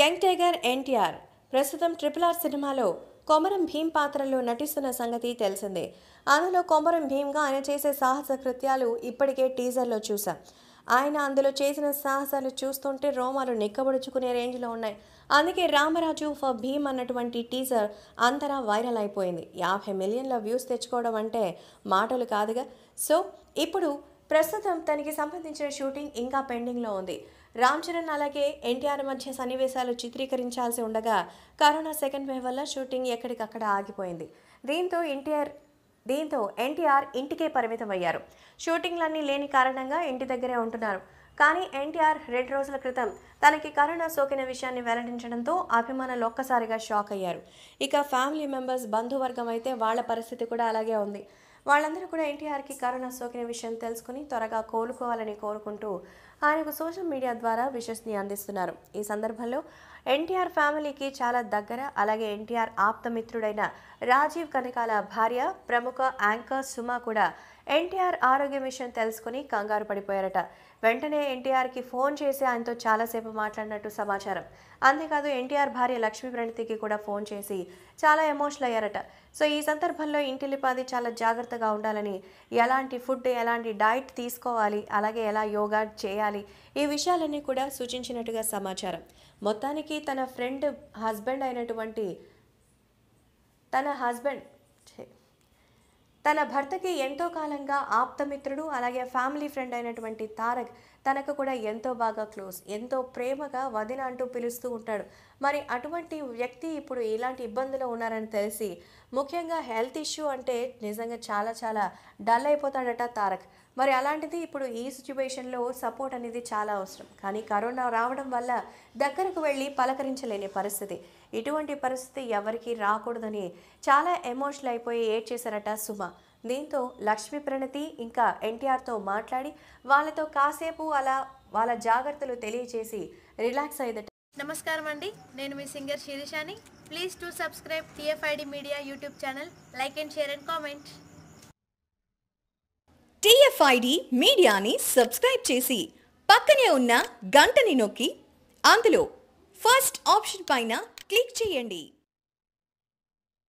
young tiger NTR ప్రస్తుతం triple R సినిమాలో కొమరం భీం పాత్రలో నటిస్తున్న సంగతి తెలిసిందే అందులో కొమరం భీంగా ఆయన చేసే సాహస కృత్యాలు ఇప్పటికే టీజర్లో చూసాం ఆయన అందులో చేసిన సాహసాలు చూస్తుంటే రోమాలు నిక్కబడుచుకునే రేంజ్లో ఉన్నాయి అందుకే రామరాజు ఫర్ భీమ్ అన్నటువంటి టీజర్ అంతరా వైరల్ అయిపోయింది యాభై మిలియన్ల వ్యూస్ తెచ్చుకోవడం అంటే మాటలు కాదుగా సో ఇప్పుడు ప్రస్తుతం తనకి సంబంధించిన షూటింగ్ ఇంకా పెండింగ్లో ఉంది రామ్ చరణ్ అలాగే ఎన్టీఆర్ మధ్య సన్నివేశాలు చిత్రీకరించాల్సి ఉండగా కరోనా సెకండ్ వేవ్ వల్ల షూటింగ్ ఎక్కడికక్కడ ఆగిపోయింది దీంతో ఎన్టీఆర్ దీంతో ఎన్టీఆర్ ఇంటికే పరిమితం అయ్యారు షూటింగ్లన్నీ లేని కారణంగా ఇంటి దగ్గరే ఉంటున్నారు కానీ ఎన్టీఆర్ రెండు రోజుల క్రితం తనకి కరోనా సోకిన విషయాన్ని వెల్లడించడంతో అభిమానులు ఒక్కసారిగా షాక్ అయ్యారు ఇక ఫ్యామిలీ మెంబర్స్ బంధువర్గం అయితే వాళ్ళ పరిస్థితి కూడా అలాగే ఉంది వాళ్ళందరూ కూడా ఎన్టీఆర్కి కరోనా సోకిన విషయం తెలుసుకుని త్వరగా కోలుకోవాలని కోరుకుంటూ ఆయనకు సోషల్ మీడియా ద్వారా ని అందిస్తున్నారు ఈ సందర్భంలో ఎన్టీఆర్ ఫ్యామిలీకి చాలా దగ్గర అలాగే ఎన్టీఆర్ ఆప్తమిత్రుడైన రాజీవ్ కనకాల భార్య ప్రముఖ యాంకర్ సుమా కూడా ఎన్టీఆర్ ఆరోగ్య విషయం తెలుసుకుని కంగారు పడిపోయారట వెంటనే ఎన్టీఆర్కి ఫోన్ చేసి ఆయనతో చాలాసేపు మాట్లాడినట్టు సమాచారం అంతేకాదు ఎన్టీఆర్ భార్య లక్ష్మీ ప్రణతికి కూడా ఫోన్ చేసి చాలా ఎమోషనల్ అయ్యారట సో ఈ సందర్భంలో ఇంటిలిపాది చాలా జాగ్రత్తగా ఉండాలని ఎలాంటి ఫుడ్ ఎలాంటి డైట్ తీసుకోవాలి అలాగే ఎలా యోగా చేయాలి ఉండాలి ఈ విషయాలన్నీ కూడా సూచించినట్టుగా సమాచారం మొత్తానికి తన ఫ్రెండ్ హస్బెండ్ అయినటువంటి తన హస్బెండ్ తన భర్తకి ఎంతో కాలంగా ఆప్తమిత్రుడు అలాగే ఫ్యామిలీ ఫ్రెండ్ అయినటువంటి తారక్ తనకు కూడా ఎంతో బాగా క్లోజ్ ఎంతో ప్రేమగా వదిన అంటూ పిలుస్తూ ఉంటాడు మరి అటువంటి వ్యక్తి ఇప్పుడు ఇలాంటి ఇబ్బందులు ఉన్నారని తెలిసి ముఖ్యంగా హెల్త్ ఇష్యూ అంటే నిజంగా చాలా చాలా డల్ అయిపోతాడట తారక్ మరి అలాంటిది ఇప్పుడు ఈ సిచ్యువేషన్లో సపోర్ట్ అనేది చాలా అవసరం కానీ కరోనా రావడం వల్ల దగ్గరకు వెళ్ళి పలకరించలేని పరిస్థితి ఇటువంటి పరిస్థితి ఎవరికి రాకూడదని చాలా ఎమోషనల్ అయిపోయి ఏడ్ చేశారట సుమ దీంతో లక్ష్మి ప్రణతి ఇంకా ఎన్టీఆర్తో మాట్లాడి వాళ్ళతో కాసేపు అలా వాళ్ళ జాగ్రత్తలు తెలియచేసి రిలాక్స్ అయ్యేదట నమస్కారం అండి నేను మీ సింగర్ శిరీషాని please to subscribe TFID media YouTube channel like and share and comment TFID మీడియాని సబ్స్క్రైబ్ చేసి పక్కనే ఉన్న గంటని నొక్కి అందులో ఫస్ట్ ఆప్షన్ పైన క్లిక్ చేయండి